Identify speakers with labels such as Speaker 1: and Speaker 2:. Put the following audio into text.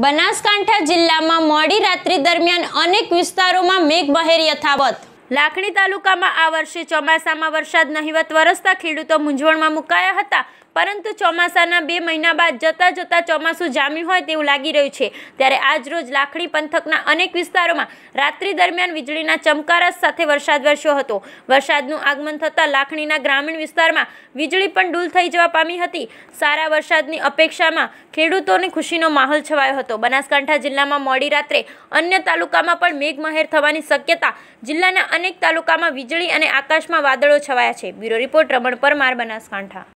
Speaker 1: બનાસકાંઠા જિલ્લામાં મોડી રાત્રિ દરમિયાન અનેક વિસ્તારોમાં મેઘમહેર યથાવત લાખણી તાલુકામાં આ વર્ષે ચોમાસામાં વરસાદ નહીવત વરસતા ખેડૂતો મૂંઝવણમાં મુકાયા હતા પરંતુ ચોમાસાના બે મહિના બાદ જતાં જતાં ચોમાસું જામ્યું હોય તેવું લાગી રહ્યું છે ત્યારે આજ રોજ લાખણી પંથકના અનેક વિસ્તારોમાં રાત્રિ દરમિયાન વીજળીના ચમકારા સાથે વરસાદ વરસ્યો હતો વરસાદનું આગમન થતાં લાખણીના ગ્રામીણ વિસ્તારમાં વીજળી પણ ડૂલ થઈ જવા પામી હતી સારા વરસાદની અપેક્ષામાં ખેડૂતોને ખુશીનો માહોલ છવાયો હતો બનાસકાંઠા જિલ્લામાં મોડી રાત્રે અન્ય તાલુકામાં પણ મેઘમહેર થવાની શક્યતા જિલ્લાના અનેક તાલુકામાં વીજળી અને આકાશમાં વાદળો છવાયા છે બ્યુરો રિપોર્ટ રમણ પરમાર બનાસકાંઠા